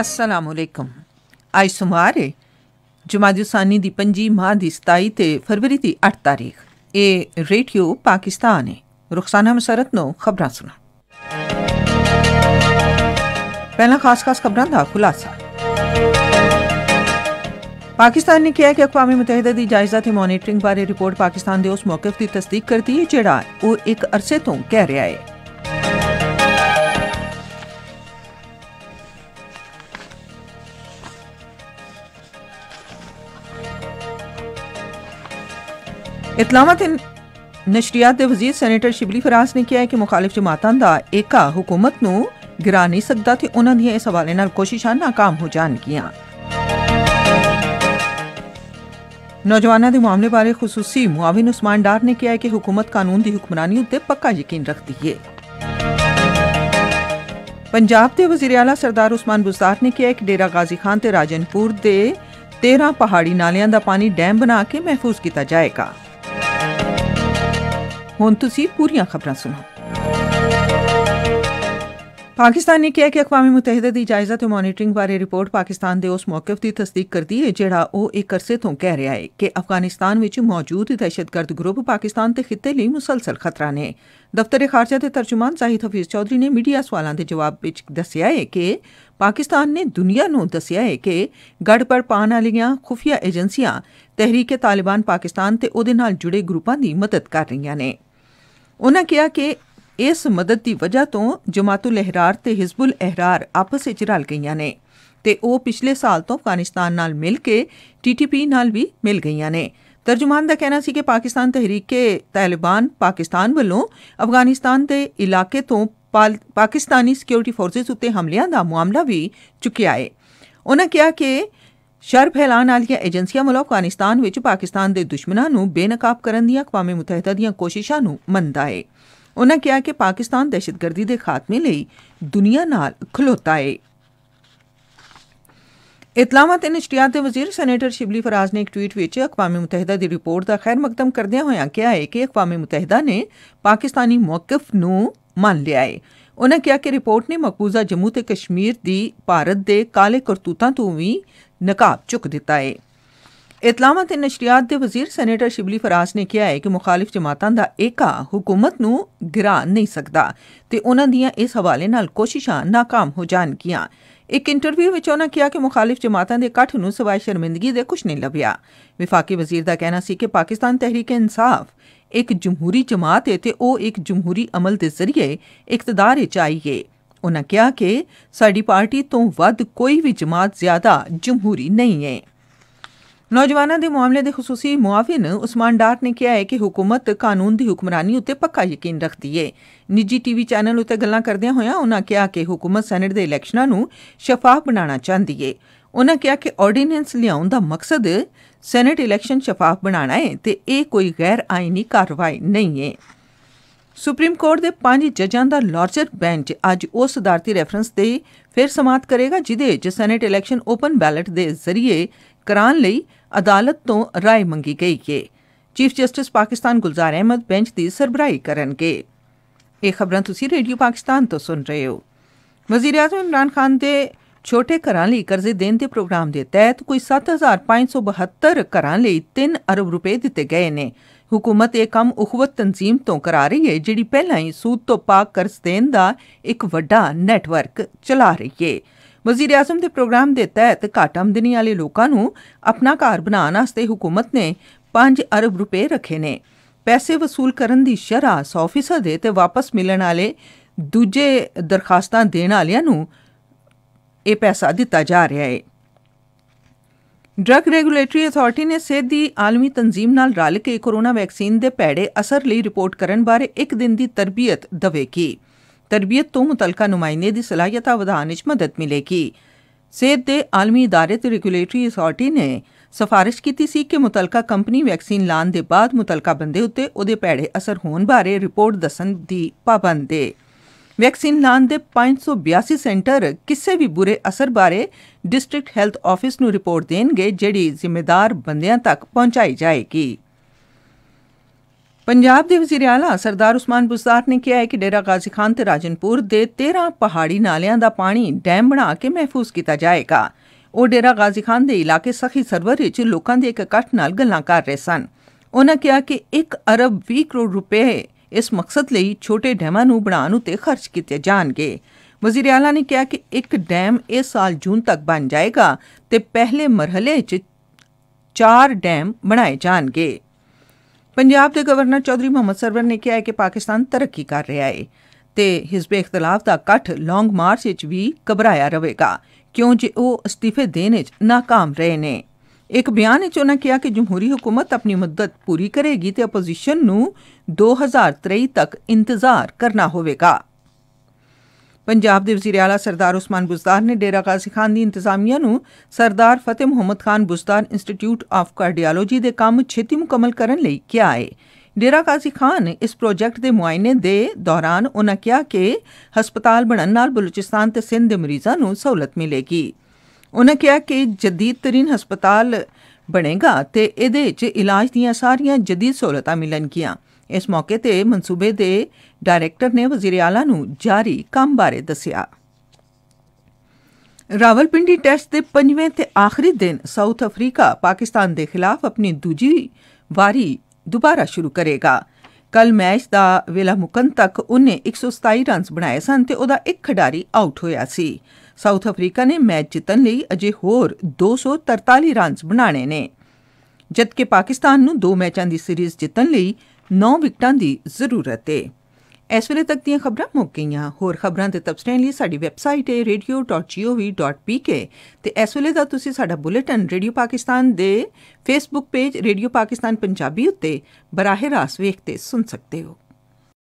ਅਸਲਾਮੁਅਲੈਕਮ ਅੱਜ ਸੁਮਾਰ ਹੈ ਜਮਾਦਿਸਾਨੀ ਦੀ 5 ਮਾਹ ਦੀ 27 ਤੇ ਫਰਵਰੀ ਦੀ 8 ਤਾਰੀਖ ਇਹ ਰੇਡੀਓ ਪਾਕਿਸਤਾਨ ਹੈ ਰੁਖਸਾਨਾ ਮਸਰਤ ਨੂੰ ਖਬਰਾਂ ਸੁਣਾ ਪਹਿਲਾਂ ਖਾਸ-ਖਾਸ ਖਬਰਾਂ ਦਾ ਖੁਲਾਸਾ ਪਾਕਿਸਤਾਨ ਨੇ ਕਿਹਾ ਕਿ ਅਕਵਾਮੀ ਮੁਤਹਿਦਾ ਦੀ ਜਾਇਜ਼ਾ ਤੇ ਮੋਨੀਟਰਿੰਗ ਬਾਰੇ ਰਿਪੋਰਟ ਪਾਕਿਸਤਾਨ ਦੇ ਉਸ ਮੌਕਫ ਦੀ ਤਸਦੀਕ ਕਰਦੀ ਹੈ ਜਿਹੜਾ ਉਹ ਇੱਕ ਅਰਸੇ ਤੋਂ ਕਹਿ ਰਿਹਾ ਹੈ ਇਤਲਾਮਤ ਨਸ਼ਰੀਆਤ ਦੇ ਵਜ਼ੀਰ ਸੈਨੇਟਰ ਸ਼ਿਬਲੀ ਫਰਾਸ ਨੇ ਕਿਹਾ ਕਿ ਮੁਖਾਲਿਫ ਜਮਾਤਾਂ ਦਾ ਏਕਾ ਹੁਕੂਮਤ ਨੂੰ ਗਿਰਾ ਨਹੀਂ ਸਕਦਾ ਤੇ ਉਹਨਾਂ ਦੀਆਂ ਇਸ ਹਵਾਲੇ ਨਾਲ ਕੋਸ਼ਿਸ਼ਾਂ ناکਾਮ ਹੋ ਜਾਣਗੀਆਂ ਨੌਜਵਾਨਾਂ ਦੇ ਮਾਮਲੇ ਬਾਰੇ ਖਸੂਸੀ ਮੁਆਵਿਨ ਉਸਮਾਨ ਡਾਰ ਨੇ ਕਿਹਾ ਕਿ ਹਕੂਮਤ ਕਾਨੂੰਨ ਦੀ ਹੁਕਮਰਾਨੀ ਉੱਤੇ ਪੱਕਾ ਯਕੀਨ ਰੱਖਦੀ ਹੈ ਪੰਜਾਬ ਦੇ ਵਜ਼ੀਰ ਆਲਾ ਸਰਦਾਰ ਉਸਮਾਨ ਬੁਜ਼ਦਾਰ ਨੇ ਕਿਹਾ ਕਿ ਡੇਰਾ ਗਾਜ਼ੀ ਖਾਨ ਤੇ ਰਾਜਨਪੁਰ ਦੇ 13 ਪਹਾੜੀ ਨਾਲਿਆਂ ਦਾ ਪਾਣੀ ਡੈਮ ਬਣਾ ਕੇ ਮਹਿਫੂਜ਼ ਕੀਤਾ ਜਾਏਗਾ ਹੁਣ ਤੁਸੀਂ ਪੂਰੀਆਂ ਖਬਰਾਂ ਸੁਣੋ ਪਾਕਿਸਤਾਨ ਨੇ ਕਿਹਾ ਕਿ ਅਕਵਾਮੀ ਮੁਤਹਿਦਾ ਦੀ ਜਾਇਜ਼ਾ ਤੇ ਮਾਨੀਟਰਿੰਗ ਬਾਰੇ ਰਿਪੋਰਟ ਪਾਕਿਸਤਾਨ ਦੇ ਉਸ ਮੌਕਫ ਦੀ ਤਸਦੀਕ ਕਰਦੀ ਹੈ ਜਿਹੜਾ ਉਹ ਇੱਕ ਅਰਸੇ ਤੋਂ ਕਹਿ ਰਿਹਾ ਹੈ ਕਿ ਅਫਗਾਨਿਸਤਾਨ ਵਿੱਚ ਮੌਜੂਦ ਦਹਿਸ਼ਤਗਰਦ ਗਰੁੱਪ ਪਾਕਿਸਤਾਨ ਤੇ ਖਿੱਤੇ ਲਈ ਮੁਸਲਸਲ ਖਤਰਾ ਨੇ ਦਫ਼ਤਰ ਖਾਰਜਾ ਦੇ ਤਰਜਮਾਨ ਸਾਹਿਦ ਹਫੀਜ਼ ਚੌਧਰੀ ਨੇ ਮੀਡੀਆ ਸਵਾਲਾਂ ਦੇ ਜਵਾਬ ਵਿੱਚ ਦੱਸਿਆ ਹੈ ਕਿ ਪਾਕਿਸਤਾਨ ਨੇ ਦੁਨੀਆ ਨੂੰ ਦੱਸਿਆ ਹੈ ਕਿ ਗੜ ਪਰ ਪਾਣ ਵਾਲੀਆਂ ਖੁਫੀਆ ਏਜੰਸੀਆਂ ਤਹਿਰੀਕ-ਏ-ਤਾਲਿਬਾਨ ਪਾਕਿਸਤਾਨ ਤੇ ਉਹਦੇ ਨਾਲ ਜੁੜੇ ਗਰੁੱਪਾਂ ਦੀ ਮਦਦ ਕਰ ਰਹੀਆਂ ਨੇ ਉਹਨਾਂ ਕਿਹਾ ਕਿ ਇਸ ਮਦਦ ਦੀ ਵਜ੍ਹਾ ਤੋਂ ਜਮਾਤੁਲ ਇਹਰਾਰ ਤੇ ਹਿਜ਼ਬੁਲ ਇਹਰਾਰ ਆਪਸ ਵਿੱਚ ਰਲ ਗਈਆਂ ਨੇ ਤੇ ਉਹ ਪਿਛਲੇ ਸਾਲ ਤੋਂ ਅਫਗਾਨਿਸਤਾਨ ਨਾਲ ਮਿਲ ਕੇ ਟੀਟੀਪੀ ਨਾਲ ਵੀ ਮਿਲ ਗਈਆਂ ਨੇ ਤਰਜਮਾਨ ਦਾ ਕਹਿਣਾ ਸੀ ਕਿ ਪਾਕਿਸਤਾਨ ਤਹਿਰੀਕੇ ਤਾਲਿਬਾਨ ਪਾਕਿਸਤਾਨ ਵੱਲੋਂ ਅਫਗਾਨਿਸਤਾਨ ਦੇ ਇਲਾਕੇ ਤੋਂ ਪਾਕਿਸਤਾਨੀ ਸਿਕਿਉਰਿਟੀ ਫੋਰਸਸ ਉੱਤੇ ਹਮਲਿਆਂ ਦਾ ਮਾਮਲਾ ਵੀ ਚੁੱਕਿਆ ਹੈ ਉਹਨਾਂ ਕਿਹਾ ਕਿ ਸ਼ਰ ਫੈਲਾਣ ਵਾਲੀਆਂ ਏਜੰਸੀਆਂ ਮੁਲਕ ਅਫਗਾਨਿਸਤਾਨ ਵਿੱਚ ਪਾਕਿਸਤਾਨ ਦੇ ਦੁਸ਼ਮਣਾਂ ਨੂੰ ਬੇਨਕਾਬ ਕਰਨ ਦੀਆਂ ਕਵਾਮੇ ਮੁਤਹਿਦਾ ਦੀਆਂ ਕੋਸ਼ਿਸ਼ਾਂ ਨੂੰ ਮੰਨਦਾ ਹੈ ਉਹਨਾਂ ਕਿਹਾ ਕਿ ਪਾਕਿਸਤਾਨ ਦਹਿਸ਼ਤਗਰਦੀ ਦੇ ਖਾਤਮੇ ਲਈ ਦੁਨੀਆ ਨਾਲ ਖਲੋਤਾ ਹੈ ਇਤਲਾਮਤ ਤੇ ਨਿਸ਼ਟਿਆਤ ਦੇ ਵਜ਼ੀਰ ਸੈਨੇਟਰ ਸ਼ਿਬਲੀ ਫਰਾਜ਼ ਨੇ ਇੱਕ ਟਵੀਟ ਵਿੱਚ ਅਕਵਾਮੇ ਮੁਤਹਿਦਾ ਦੀ ਰਿਪੋਰਟ ਦਾ ਖੈਰ ਮਕਦਮ ਕਰਦਿਆਂ ਹੋਇਆਂ ਕਿਹਾ ਹੈ ਕਿ ਅਕਵਾਮੇ ਮੁਤਹਿਦਾ ਨੇ ਪਾਕਿਸਤਾਨੀ ਮੌਕਫ ਨੂੰ ਮੰਨ ਲਿਆ ਹੈ ਉਹਨਾਂ ਕਿਹਾ ਕਿ ਰਿਪੋਰਟ ਨੇ ਮਕਬੂਜ਼ਾ ਜੰਮੂ ਤੇ ਕਸ਼ਮੀਰ ਦੀ ਭਾਰਤ ਦੇ ਕਾਲੇ ਕਰਤੂਤਾਂ ਤੋਂ ਵੀ ਨਕਾਬ ਚੁੱਕ ਦਿੱਤਾ ਹੈ ਇਤਲਾਹਾਂ ਤੇ ਨਸ਼ਰੀਆਤ ਦੇ ਵਜ਼ੀਰ ਸੈਨੇਟਰ ਸ਼ਿਬਲੀ ਫਰਾਜ਼ ਨੇ ਕਿਹਾ ਹੈ ਕਿ ਮੁਖਾਲਿਫ ਜਮਾਤਾਂ ਦਾ ਏਕਾ ਹੁਕੂਮਤ ਨੂੰ ਗਿਰਾ ਨਹੀਂ ਸਕਦਾ ਤੇ ਉਹਨਾਂ ਦੀਆਂ ਇਸ ਹਵਾਲੇ ਨਾਲ ਕੋਸ਼ਿਸ਼ਾਂ ناکਾਮ ਹੋ ਜਾਣਗੀਆਂ ਇੱਕ ਇੰਟਰਵਿਊ ਵਿੱਚ ਉਹਨਾਂ ਕਿਹਾ ਕਿ ਮੁਖਾਲਿਫ ਜਮਾਤਾਂ ਦੇ ਇਕੱਠ ਨੂੰ ਸਵਾਏ ਸ਼ਰਮਿੰਦਗੀ ਦੇ ਕੁਝ ਨਹੀਂ ਲੱਭਿਆ ਵਿਫਾਕੀ ਵਜ਼ੀਰ ਦਾ ਕਹਿਣਾ ਸੀ ਕਿ ਪਾਕਿਸਤਾਨ ਤਹਿਰੀਕ ਇਨਸਾਫ ਇੱਕ ਜਮਹੂਰੀ ਜਮਾਤ ਹੈ ਤੇ ਉਹ ਇੱਕ ਜਮਹੂਰੀ ਅਮਲ ਦੇ ਜ਼ਰੀਏ ਇਕਤਦਾਰ ਵਿੱਚ ਆਈ ਹੈ ਉਹਨਾਂ ਕਿਹਾ ਕਿ ਸਾਡੀ ਪਾਰਟੀ ਤੋਂ ਵੱਧ ਕੋਈ ਵੀ ਜਮਾਤ ਜ਼ਿਆਦਾ ਜਮਹੂਰੀ ਨਹੀਂ ਹੈ ਨੌਜਵਾਨਾਂ ਦੇ ਮਾਮਲੇ ਦੇ ਖਸੂਸੀ ਨੇ ਉਸਮਾਨ ਡਾਟ ਨੇ ਕਿਹਾ ਹੈ ਕਿ ਹਕੂਮਤ ਕਾਨੂੰਨ ਦੀ ਹੁਕਮਰਾਨੀ ਉੱਤੇ ਪੱਕਾ ਯਕੀਨ ਰੱਖਦੀ ਹੈ ਨਿੱਜੀ ਟੀਵੀ ਚੈਨਲ ਉੱਤੇ ਗੱਲਾਂ ਕਰਦਿਆਂ ਹੋਇਆਂ ਉਹਨਾਂ ਕਿਹਾ ਕਿ ਹਕੂਮਤ ਸੈਨੇਟ ਦੇ ਇਲੈਕਸ਼ਨਾਂ ਨੂੰ ਸ਼ਫਾਫ ਬਣਾਉਣਾ ਚਾਹੁੰਦੀ ਹੈ ਉਹਨਾਂ ਕਿਹਾ ਕਿ ਆਰਡੀਨੈਂਸ ਲਿਆਉਣ ਦਾ ਮਕਸਦ ਸੈਨੇਟ ਇਲੈਕਸ਼ਨ ਸ਼ਫਾਫ ਬਣਾਉਣਾ ਹੈ ਤੇ ਇਹ ਕੋਈ ਗੈਰ ਆਇਨੀ ਕਾਰਵਾਈ ਨਹੀਂ ਹੈ ਸੁਪਰੀਮ ਕੋਰਟ ਦੇ ਪੰਜ ਜੱਜਾਂ ਦਾ ਲਾਰਜਰ ਬੈਂਚ ਅੱਜ ਉਸ ਸਦਾਰਤੀ ਰੈਫਰੈਂਸ ਤੇ ਫਿਰ ਸਮਾਤ ਕਰੇਗਾ ਜਿਦੇ 'ਚ ਸੈਨੇਟ ਇਲੈਕਸ਼ਨ ਓਪਨ ਬੈਲਟ ਦੇ ਜ਼ਰੀਏ ਕਰਾਨ ਲਈ ਅਦਾਲਤ ਤੋਂ رائے ਮੰਗੀ ਗਈ ਹੈ chief justice Pakistan Gulzar Ahmed bench ਦੀ ਸਰਬਰਾਈ ਕਰਨਗੇ ਇਹ ਖਬਰਾਂ ਤੁਸੀਂ ਰੇਡੀਓ ਪਾਕਿਸਤਾਨ ਤੋਂ ਸੁਣ ਰਹੇ ਹੋ ਵਜ਼ੀਰ ਆਜ਼ਮ ਇਮਰਾਨ ਖਾਨ ਦੇ ਛੋਟੇ ਘਰਾਂ ਲਈ ਕਰਜ਼ੇ ਦੇਣ ਦੇ ਪ੍ਰੋਗਰਾਮ ਦੇ ਤਹਿਤ ਕੋਈ 7572 ਘਰਾਂ ਲਈ 3 ਅਰਬ ਰੁਪਏ ਦਿੱਤੇ ਗਏ ਨੇ ਹਕੂਮਤ ਇਹ ਕੰਮ ਉਖਵਤ ਤਨਜ਼ੀਮ ਤੋਂ ਕਰਾ ਰਹੀ ਹੈ ਜਿਹੜੀ ਪਹਿਲਾਂ ਹੀ ਸੂਦ ਤੋਂ ਪਾਕ ਕਰਜ਼ ਦੇਣ ਦਾ ਇੱਕ ਵੱਡਾ ਨੈਟਵਰਕ ਚਲਾ ਰਹੀ ਹੈ ਵਜ਼ੀਰ ਆਜ਼ਮ ਦੇ ਪ੍ਰੋਗਰਾਮ ਦੇ ਤਹਿਤ ਘਾਟ ਆਮਦਨੀ ਵਾਲੇ ਲੋਕਾਂ ਨੂੰ ਆਪਣਾ ਘਰ ਬਣਾਉਣ ਵਾਸਤੇ ਹਕੂਮਤ ਨੇ 5 ਅਰਬ ਰੁਪਏ ਰੱਖੇ ਨੇ ਪੈਸੇ ਵਸੂਲ ਕਰਨ ਦੀ ਸ਼ਰਾ 100% ਦੇ ਤੇ ਵਾਪਸ ਮਿਲਣ ਵਾਲੇ ਦੂਜੇ ਦਰਖਾਸਤਾਂ ਦੇਣ ਵਾਲਿਆਂ ਨੂੰ ਇਹ ਪੈਸਾ ਦਿੱਤਾ ਜਾ ਰਿਹਾ ਹੈ ਡਰਗ ਰੈਗੂਲੇਟਰੀ ਅਥਾਰਟੀ ਨੇ ਸੇਧ ਦੀ ਆਲਮੀ ਤਨਜ਼ੀਮ ਨਾਲ ਰਲ ਕੇ ਕੋਰੋਨਾ ਵੈਕਸੀਨ ਦੇ ਪੈੜੇ ਅਸਰ ਲਈ ਰਿਪੋਰਟ ਕਰਨ ਬਾਰੇ ਇੱਕ ਦਿਨ ਦੀ ਤਰਬੀਅਤ ਦਵੇਗੀ ਤਰਬੀਅਤ ਤੋਂ ਮੁਤਲਕਾ ਨੁਮਾਇੰਦੇ ਦੀ ਸਲਾਹੀਅਤਾਂ ਵਧਾਉਣ ਵਿੱਚ ਮਦਦ ਮਿਲੇਗੀ ਸੇਧ ਦੇ ਆਲਮੀ ادارے ਤੇ ਰੈਗੂਲੇਟਰੀ ਅਥਾਰਟੀ ਨੇ ਸਫਾਰਿਸ਼ ਕੀਤੀ ਸੀ ਕਿ ਮੁਤਲਕਾ ਕੰਪਨੀ ਵੈਕਸੀਨ ਲਾਣ ਦੇ ਬਾਅਦ ਮੁਤਲਕਾ ਬੰਦੇ ਉੱਤੇ ਉਹਦੇ ਪੈੜੇ ਅਸਰ ਹੋਣ ਬਾਰੇ ਰਿਪੋਰਟ ਦੱਸਣ ਦੀ ਪਾਬੰਦੀ ਹੈ ਵੈਕਸੀਨ ਲਾਣ ਦੇ 582 ਸੈਂਟਰ ਕਿਸੇ ਵੀ ਬੁਰੇ ਅਸਰ ਬਾਰੇ ਡਿਸਟ੍ਰਿਕਟ ਹੈਲਥ ਆਫਿਸ ਨੂੰ ਰਿਪੋਰਟ ਦੇਣਗੇ ਜਿਹੜੀ ਜ਼ਿੰਮੇਦਾਰ ਬੰਦਿਆਂ ਤੱਕ ਪਹੁੰਚਾਈ ਜਾਏਗੀ ਪੰਜਾਬ ਦੇ ਵਜ਼ੀਰ ਆਲਾ ਸਰਦਾਰ ਉਸਮਾਨ ਬੁਜ਼ਾਰ ਨੇ ਕਿਹਾ ਹੈ ਕਿ ਡੇਰਾ ਗਾਜ਼ੀ ਖਾਨ ਤੇ ਰਾਜਨਪੁਰ ਦੇ 13 ਪਹਾੜੀ ਨਾਲਿਆਂ ਦਾ ਪਾਣੀ ਡੈਮ ਬਣਾ ਕੇ ਮਹਿਫੂਜ਼ ਕੀਤਾ ਜਾਏਗਾ ਉਹ ਡੇਰਾ ਗਾਜ਼ੀ ਖਾਨ ਦੇ ਇਲਾਕੇ ਸਖੀ ਸਰਵਰ ਵਿੱਚ ਲੋਕਾਂ ਦੇ ਇੱਕ ਇਕੱਠ ਨਾਲ ਗੱਲਾਂ ਕਰ ਰਹੇ ਸਨ ਉਹਨਾਂ ਕਿਹਾ ਕਿ 1 ਅਰਬ 20 ਕਰੋੜ ਰੁਪਏ ਇਸ ਮਕਸਦ ਲਈ ਛੋਟੇ ਡੈਮਾਂ ਨੂੰ ਬਣਾਉਣ ਉਤੇ ਖਰਚ ਕੀਤੇ ਜਾਣਗੇ ਵਜ਼ੀਰ ਆਲਾ ਨੇ ਕਿਹਾ ਕਿ ਇੱਕ ਡੈਮ ਇਸ ਸਾਲ ਜੂਨ ਤੱਕ ਬਣ ਜਾਏਗਾ ਤੇ ਪਹਿਲੇ ਮਰਹਲੇ 'ਚ ਚਾਰ ਡੈਮ ਬਣਾਏ ਜਾਣਗੇ ਪੰਜਾਬ ਦੇ ਗਵਰਨਰ ਚੌਧਰੀ ਮੁਹੰਮਦ ਸਰਵਰ ਨੇ ਕਿਹਾ ਕਿ ਪਾਕਿਸਤਾਨ ਤਰੱਕੀ ਕਰ ਰਿਹਾ ਹੈ ਤੇ ਹਿਜ਼ਬੇ ਇਖਤਲਾਫ ਦਾ ਇਕੱਠ ਲੌਂਗ ਮਾਰਚ ਵਿੱਚ ਵੀ ਘਬਰਾਇਆ ਰਹੇਗਾ ਕਿਉਂਕਿ ਉਹ ਅਸਤੀਫੇ ਦੇਣ 'ਚ ناکਾਮ ਰਹੇ ਨੇ ਇੱਕ ਬਿਆਨ ਵਿੱਚ ਉਹਨਾਂ ਕਿਹਾ ਕਿ ਜਮਹੂਰੀ ਹਕੂਮਤ ਆਪਣੀ ਮੁੱਦਤ ਪੂਰੀ ਕਰੇਗੀ ਤੇ ਆਪੋਜੀਸ਼ਨ ਨੂੰ 2023 ਤੱਕ ਇੰਤਜ਼ਾਰ ਕਰਨਾ ਹੋਵੇਗਾ ਪੰਜਾਬ ਦੇ ਵਜ਼ੀਰ ਆਲਾ ਸਰਦਾਰ ਉਸਮਾਨ ਬੁਜ਼ਦਾਰ ਨੇ ਡੇਰਾ ਗਾਜ਼ੀ ਖਾਨ ਦੀ ਇੰਤਜ਼ਾਮੀਆ ਨੂੰ Sardar Fateh Muhammad Khan Buzdar Institute of Cardiology ਦੇ ਕੰਮ ਛੇਤੀ ਮੁਕੰਮਲ ਕਰਨ ਲਈ ਕਿਹਾ ਹੈ ਡੇਰਾ ਕਾਜ਼ੀ ਖਾਨ ਇਸ ਪ੍ਰੋਜੈਕਟ ਦੇ ਮੁਆਇਨੇ ਦੇ ਦੌਰਾਨ ਉਹਨਾਂ ਕਿਹਾ ਕਿ ਹਸਪਤਾਲ ਬਣਨ ਨਾਲ ਬਲੂਚਿਸਤਾਨ ਤੇ ਸਿੰਧ ਦੇ ਮਰੀਜ਼ਾਂ ਨੂੰ ਸਹੂਲਤ ਮਿਲੇਗੀ ਉਹਨਾਂ ਕਿਹਾ ਕਿ ਜਦੀਦ ਤਰੀਨ ਹਸਪਤਾਲ ਬਣੇਗਾ ਤੇ ਇਹਦੇ ਵਿੱਚ ਇਲਾਜ ਦੀਆਂ ਸਾਰੀਆਂ ਜਦੀਦ ਸਹੂਲਤਾਂ ਮਿਲਣਗੀਆਂ ਇਸ ਮੌਕੇ ਤੇ ਮਨਸੂਬੇ ਦੇ ਡਾਇਰੈਕਟਰ ਨੇ ਵਜ਼ੀਰ ਆਲਾ ਨੂੰ ਜਾਰੀ ਕੰਮ ਬਾਰੇ ਦੱਸਿਆ ਰਾਵਲਪਿੰਡੀ ਟੈਸਟ ਦੇ 5ਵੇਂ ਤੇ ਆਖਰੀ ਦਿਨ ਸਾਊਥ ਅਫਰੀਕਾ ਪਾਕਿਸਤਾਨ ਦੇ ਖਿਲਾਫ ਆਪਣੀ ਦੂਜੀ ਵਾਰੀ ਦੁਬਾਰਾ ਸ਼ੁਰੂ ਕਰੇਗਾ ਕੱਲ ਮੈਚ ਦਾ ਵੇਲਾ ਮੁਕੰਨ ਤੱਕ ਉਹਨੇ 127 ਰਨਸ ਬਣਾਏ ਸਨ ਤੇ ਉਹਦਾ ਇੱਕ ਖਿਡਾਰੀ ਆਊਟ ਹੋਇਆ ਸੀ ਸਾਊਥ ਅਫਰੀਕਾ ਨੇ ਮੈਚ ਜਿੱਤਣ ਲਈ ਅਜੇ ਹੋਰ 243 ਰਨਸ ਬਣਾਣੇ ਨੇ ਜਦਕਿ ਪਾਕਿਸਤਾਨ ਨੂੰ ਦੋ ਮੈਚਾਂ ਦੀ ਸੀਰੀਜ਼ ਜਿੱਤਣ ਲਈ 9 ਵਿਕਟਾਂ ਦੀ ਜ਼ਰੂਰਤ ਹੈ ਇਸ ਵੇਲੇ ਤੱਕ ਦੀਆਂ ਖਬਰਾਂ ਮੁੱਕ ਗਈਆਂ ਹੋਰ ਖਬਰਾਂ ਤੇ ਤਬਸਰਿਆਂ ਲਈ ਸਾਡੀ ਵੈਬਸਾਈਟ ਹੈ radio.gov.pk ਤੇ ਇਸ ਵੇਲੇ ਦਾ ਤੁਸੀਂ ਸਾਡਾ ਬੁਲੇਟਿਨ ਰੇਡੀਓ ਪਾਕਿਸਤਾਨ ਦੇ Facebook page radio Pakistan Punjabi ਉੱਤੇ ਬਰਾਹੇ ਰਾਸ ਵੇਖ ਤੇ ਸੁਣ ਸਕਦੇ ਹੋ